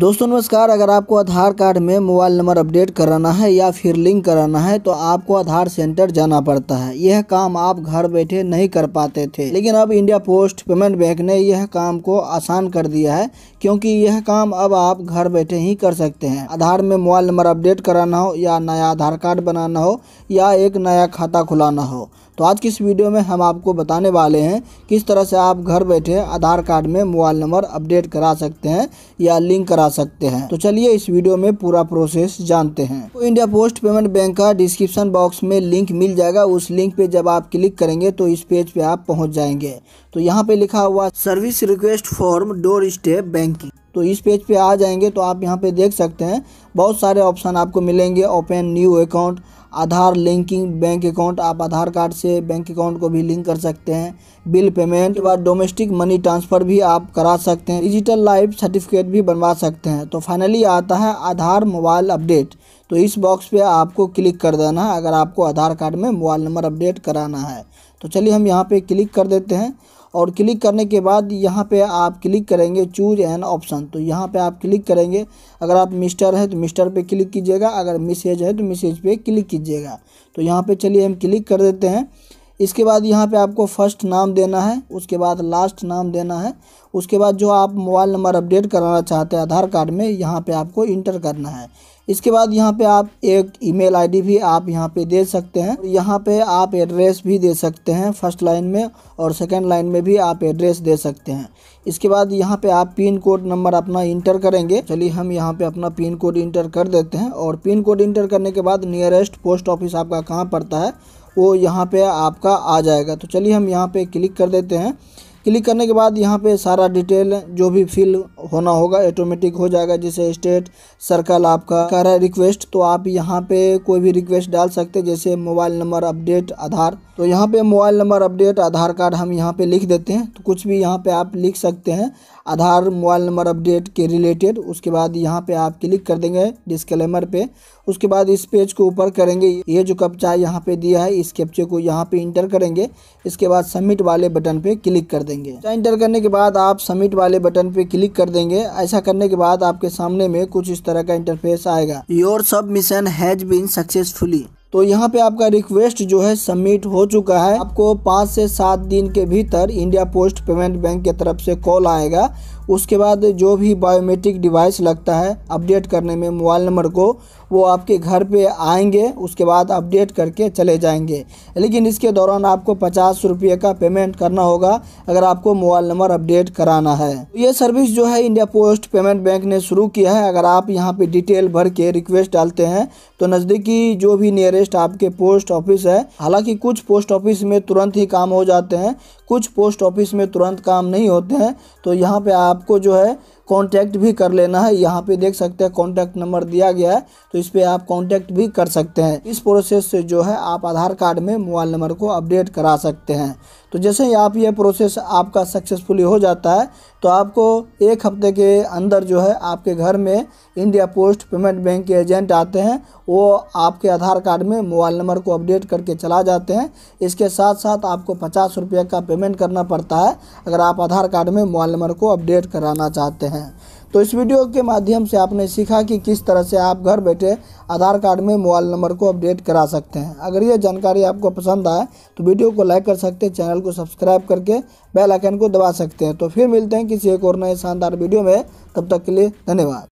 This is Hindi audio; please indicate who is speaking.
Speaker 1: दोस्तों नमस्कार अगर आपको आधार कार्ड में मोबाइल नंबर अपडेट कराना है या फिर लिंक कराना है तो आपको आधार सेंटर जाना पड़ता है यह काम आप घर बैठे नहीं कर पाते थे लेकिन अब इंडिया पोस्ट पेमेंट बैंक ने यह काम को आसान कर दिया है क्योंकि यह काम अब आप घर बैठे ही कर सकते हैं आधार में मोबाइल नंबर अपडेट कराना हो या नया आधार कार्ड बनाना हो या एक नया खाता खुलाना हो तो आज की इस वीडियो में हम आपको बताने वाले हैं किस तरह से आप घर बैठे आधार कार्ड में मोबाइल नंबर अपडेट करा सकते हैं या लिंक करा सकते हैं तो चलिए इस वीडियो में पूरा प्रोसेस जानते हैं तो इंडिया पोस्ट पेमेंट बैंक का डिस्क्रिप्शन बॉक्स में लिंक मिल जाएगा उस लिंक पे जब आप क्लिक करेंगे तो इस पेज पे आप पहुंच जाएंगे तो यहाँ पे लिखा हुआ service request form door step banking तो इस पेज पे आ जाएंगे तो आप यहाँ पे देख सकते हैं बहुत सारे ऑप्शन आपको मिलेंगे open new account Aadhaar linking bank account आप आधार कार्ड से बैंक अकाउंट को भी लिंक कर सकते हैं बिल पेमेंट व डोमेस्टिक मनी ट्रांसफ़र भी आप करा सकते हैं डिजिटल लाइफ सर्टिफिकेट भी बनवा सकते हैं तो फाइनली आता है आधार मोबाइल अपडेट तो इस बॉक्स पे आपको क्लिक कर देना है अगर आपको आधार कार्ड में मोबाइल नंबर अपडेट कराना है तो चलिए हम यहाँ पर क्लिक कर देते हैं और क्लिक करने के बाद यहाँ पे आप क्लिक करेंगे चूज एन ऑप्शन तो यहाँ पे आप क्लिक करेंगे अगर आप मिस्टर है तो मिस्टर पे क्लिक कीजिएगा अगर मिसेज है तो मिसेज पे क्लिक कीजिएगा तो यहाँ पे चलिए हम क्लिक कर देते हैं इसके बाद यहाँ पे आपको फर्स्ट नाम देना है उसके बाद लास्ट नाम देना है उसके बाद जो आप मोबाइल नंबर अपडेट कराना चाहते हैं आधार कार्ड में यहाँ पर आपको इंटर करना है इसके बाद यहाँ पे आप एक ईमेल आईडी भी आप यहाँ पे दे सकते हैं यहाँ पे आप एड्रेस भी दे सकते हैं फर्स्ट लाइन में और सेकेंड लाइन में भी आप एड्रेस दे सकते हैं इसके बाद यहाँ पे आप पिन कोड नंबर अपना इंटर करेंगे चलिए हम यहाँ पे अपना पिन कोड इंटर कर देते हैं और पिन कोड इंटर करने के बाद नियरेस्ट पोस्ट ऑफिस आपका कहाँ पड़ता है वो यहाँ पर आपका आ जाएगा तो चलिए हम यहाँ पर क्लिक कर देते हैं क्लिक करने के बाद यहाँ पे सारा डिटेल जो भी फिल होना होगा ऑटोमेटिक हो जाएगा जैसे स्टेट सर्कल आपका कर रहा है रिक्वेस्ट तो आप यहाँ पे कोई भी रिक्वेस्ट डाल सकते हैं जैसे मोबाइल नंबर अपडेट आधार तो यहाँ पे mobile number update Aadhaar card हम यहाँ पे लिख देते हैं तो कुछ भी यहाँ पे आप लिख सकते हैं आधार मोबाइल नंबर अपडेट के रिलेटेड उसके बाद यहाँ पे आप क्लिक कर देंगे डिस्कलेमर पे उसके बाद इस पेज को ऊपर करेंगे ये जो कप्चा यहाँ पे दिया है इस कैप्चे को यहाँ पे इंटर करेंगे इसके बाद सबमिट वाले बटन पे क्लिक कर देंगे इंटर करने के बाद आप सबमिट वाले बटन पे क्लिक कर देंगे ऐसा करने के बाद आपके सामने में कुछ इस तरह का इंटरफेस आएगा योर सब मिशन हैज बीन सक्सेसफुली तो यहाँ पे आपका रिक्वेस्ट जो है सबमिट हो चुका है आपको पाँच से सात दिन के भीतर इंडिया पोस्ट पेमेंट बैंक के तरफ से कॉल आएगा उसके बाद जो भी बायोमेट्रिक डिवाइस लगता है अपडेट करने में मोबाइल नंबर को वो आपके घर पे आएंगे उसके बाद अपडेट करके चले जाएंगे लेकिन इसके दौरान आपको पचास रुपये का पेमेंट करना होगा अगर आपको मोबाइल नंबर अपडेट कराना है ये सर्विस जो है इंडिया पोस्ट पेमेंट बैंक ने शुरू किया है अगर आप यहाँ पर डिटेल भर के रिक्वेस्ट डालते हैं तो नज़दीकी जो भी नियरेस्ट आपके पोस्ट ऑफिस है हालांकि कुछ पोस्ट ऑफिस में तुरंत ही काम हो जाते हैं कुछ पोस्ट ऑफिस में तुरंत काम नहीं होते हैं तो यहाँ पे आपको जो है कांटेक्ट भी कर लेना है यहाँ पे देख सकते हैं कांटेक्ट नंबर दिया गया है तो इस पर आप कांटेक्ट भी कर सकते हैं इस प्रोसेस से जो है आप आधार कार्ड में मोबाइल नंबर को अपडेट करा सकते हैं तो जैसे ही आप ये प्रोसेस आपका सक्सेसफुली हो जाता है तो आपको एक हफ्ते के अंदर जो है आपके घर में इंडिया पोस्ट पेमेंट बैंक के एजेंट आते हैं वो आपके आधार कार्ड में मोबाइल नंबर को अपडेट करके चला जाते हैं इसके साथ साथ आपको पचास रुपये का पेमेंट करना पड़ता है अगर आप आधार कार्ड में मोबाइल नंबर को अपडेट कराना चाहते हैं हैं तो इस वीडियो के माध्यम से आपने सीखा कि किस तरह से आप घर बैठे आधार कार्ड में मोबाइल नंबर को अपडेट करा सकते हैं अगर ये जानकारी आपको पसंद आए तो वीडियो को लाइक कर सकते हैं चैनल को सब्सक्राइब करके बेल आइकन को दबा सकते हैं तो फिर मिलते हैं किसी एक और नए शानदार वीडियो में तब तक के लिए धन्यवाद